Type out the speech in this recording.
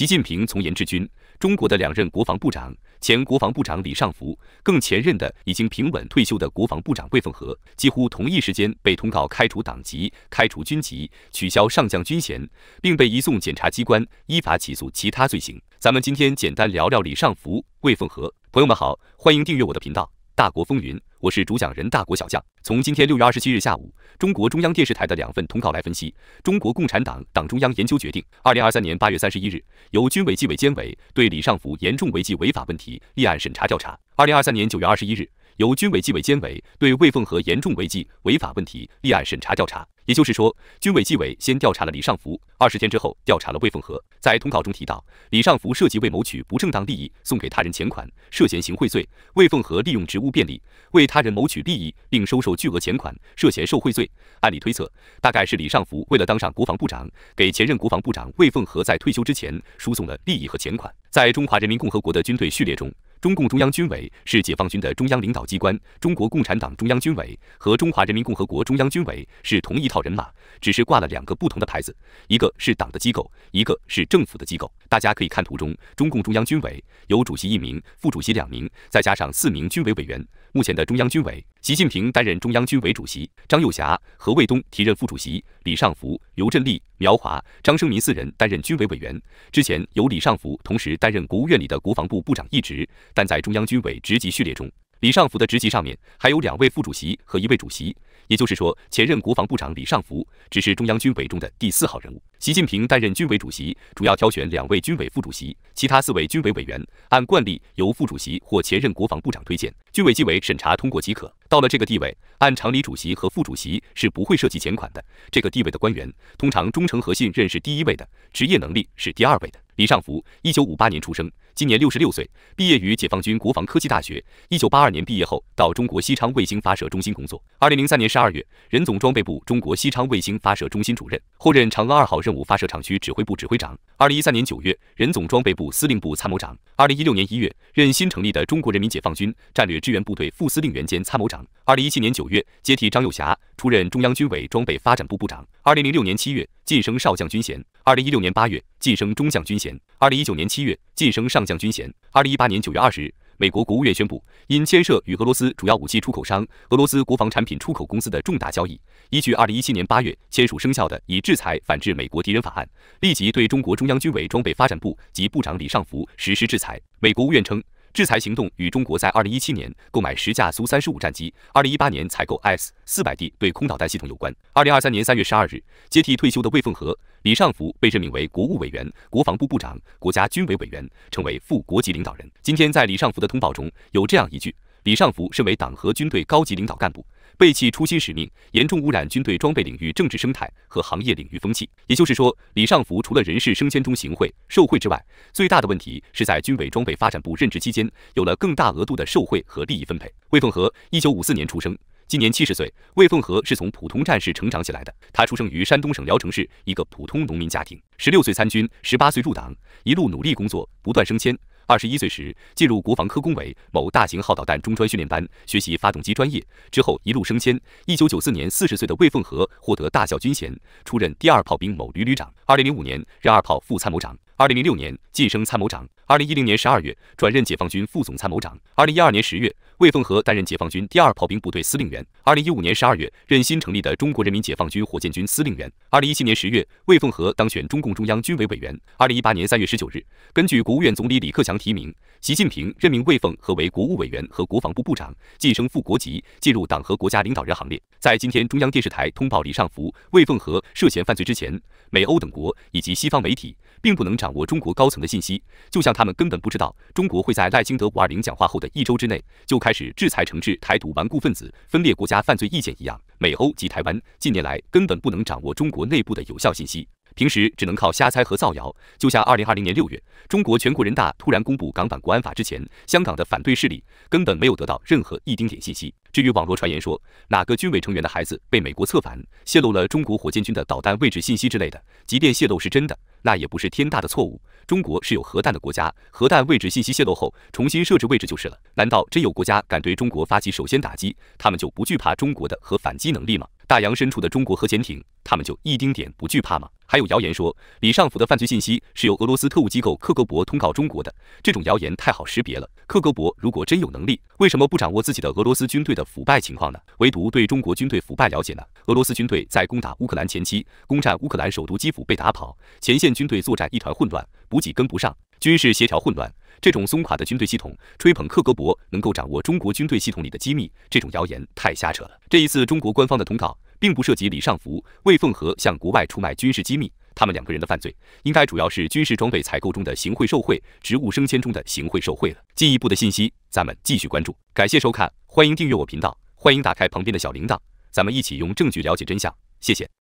习近平从严治军，中国的两任国防部长，前国防部长李尚福，更前任的已经平稳退休的国防部长魏凤和，几乎同一时间被通告开除党籍、开除军籍、取消上将军衔，并被移送检察机关依法起诉其他罪行。咱们今天简单聊聊李尚福、魏凤和。朋友们好，欢迎订阅我的频道。大国风云，我是主讲人，大国小将。从今天六月二十七日下午，中国中央电视台的两份通告来分析，中国共产党党中央研究决定，二零二三年八月三十一日，由军委纪委监委对李尚福严重违纪违法问题立案审查调查；二零二三年九月二十一日，由军委纪委监委对魏凤和严重违纪违法问题立案审查调查。也就是说，军委纪委先调查了李尚福，二十天之后调查了魏凤和。在通告中提到，李尚福涉及为谋取不正当利益送给他人钱款，涉嫌行贿罪；魏凤和利用职务便利为他人谋取利益并收受巨额钱款，涉嫌受贿罪。按理推测，大概是李尚福为了当上国防部长，给前任国防部长魏凤和在退休之前输送了利益和钱款。在中华人民共和国的军队序列中。中共中央军委是解放军的中央领导机关。中国共产党中央军委和中华人民共和国中央军委是同一套人马，只是挂了两个不同的牌子，一个是党的机构，一个是政府的机构。大家可以看图中，中共中央军委有主席一名，副主席两名，再加上四名军委委员。目前的中央军委，习近平担任中央军委主席，张幼霞、何卫东提任副主席，李尚福、刘振立、苗华、张生民四人担任军委委员。之前由李尚福同时担任国务院里的国防部部长一职，但在中央军委职级序列中。李尚福的职级上面还有两位副主席和一位主席，也就是说，前任国防部长李尚福只是中央军委中的第四号人物。习近平担任军委主席，主要挑选两位军委副主席，其他四位军委委员按惯例由副主席或前任国防部长推荐，军委纪委审查通过即可。到了这个地位，按常理，主席和副主席是不会涉及钱款的。这个地位的官员，通常忠诚和信任是第一位的，职业能力是第二位的。李尚福，一九五八年出生，今年六十六岁，毕业于解放军国防科技大学。一九八二年毕业后，到中国西昌卫星发射中心工作。二零零三年十二月，任总装备部中国西昌卫星发射中心主任，后任嫦娥二号任务发射场区指挥部指挥长。二零一三年九月，任总装备部司令部参谋长。二零一六年一月，任新成立的中国人民解放军战略支援部队副司令员兼参谋长。二零一七年九月，接替张幼霞出任中央军委装备发展部部长。二零零六年七月晋升少将军衔。二零一六年八月晋升中将军衔，二零一九年七月晋升上将军衔。二零一八年九月二十日，美国国务院宣布，因牵涉与俄罗斯主要武器出口商俄罗斯国防产品出口公司的重大交易，依据二零一七年八月签署生效的《以制裁反制美国敌人法案》，立即对中国中央军委装备发展部及部长李尚福实施制裁。美国国务院称。制裁行动与中国在二零一七年购买十架苏三十五战机、二零一八年采购 S 四百 D 对空导弹系统有关。二零二三年三月十二日，接替退休的魏凤和、李尚福被任命为国务委员、国防部部长、国家军委委员，成为副国级领导人。今天在李尚福的通报中有这样一句：李尚福身为党和军队高级领导干部。背弃初心使命，严重污染军队装备领域政治生态和行业领域风气。也就是说，李尚福除了人事升迁中行贿受贿之外，最大的问题是在军委装备发展部任职期间，有了更大额度的受贿和利益分配。魏凤和，一九五四年出生，今年七十岁。魏凤和是从普通战士成长起来的，他出生于山东省聊城市一个普通农民家庭，十六岁参军，十八岁入党，一路努力工作，不断升迁。二十一岁时进入国防科工委某大型号导弹中专训练班学习发动机专业，之后一路升迁。一九九四年，四十岁的魏凤和获得大校军衔，出任第二炮兵某旅旅长。二零零五年任二炮副参谋长，二零零六年晋升参谋长。二零一零年十二月转任解放军副总参谋长。二零一二年十月。魏凤和担任解放军第二炮兵部队司令员，二零一五年十二月任新成立的中国人民解放军火箭军司令员。二零一七年十月，魏凤和当选中共中央军委委员。二零一八年三月十九日，根据国务院总理李克强提名，习近平任命魏凤和为国务委员和国防部部长，晋升副国级，进入党和国家领导人行列。在今天中央电视台通报李尚福、魏凤和涉嫌犯罪之前，美欧等国以及西方媒体。并不能掌握中国高层的信息，就像他们根本不知道中国会在赖清德五二零讲话后的一周之内就开始制裁惩治台独顽固分子、分裂国家犯罪意见一样。美欧及台湾近年来根本不能掌握中国内部的有效信息，平时只能靠瞎猜和造谣。就像二零二零年六月，中国全国人大突然公布港版国安法之前，香港的反对势力根本没有得到任何一丁点信息。至于网络传言说哪个军委成员的孩子被美国策反，泄露了中国火箭军的导弹位置信息之类的，即便泄露是真的。那也不是天大的错误。中国是有核弹的国家，核弹位置信息泄露后，重新设置位置就是了。难道真有国家敢对中国发起首先打击？他们就不惧怕中国的核反击能力吗？大洋深处的中国核潜艇，他们就一丁点不惧怕吗？还有谣言说李尚福的犯罪信息是由俄罗斯特务机构克格勃通告中国的，这种谣言太好识别了。克格勃如果真有能力，为什么不掌握自己的俄罗斯军队的腐败情况呢？唯独对中国军队腐败了解呢？俄罗斯军队在攻打乌克兰前期，攻占乌克兰首都基辅被打跑，前线军队作战一团混乱，补给跟不上，军事协调混乱。这种松垮的军队系统，吹捧克格勃能够掌握中国军队系统里的机密，这种谣言太瞎扯了。这一次中国官方的通告，并不涉及李尚福、魏凤和向国外出卖军事机密，他们两个人的犯罪，应该主要是军事装备采购中的行贿受贿，职务升迁中的行贿受贿了。进一步的信息，咱们继续关注。感谢收看，欢迎订阅我频道，欢迎打开旁边的小铃铛，咱们一起用证据了解真相。谢谢。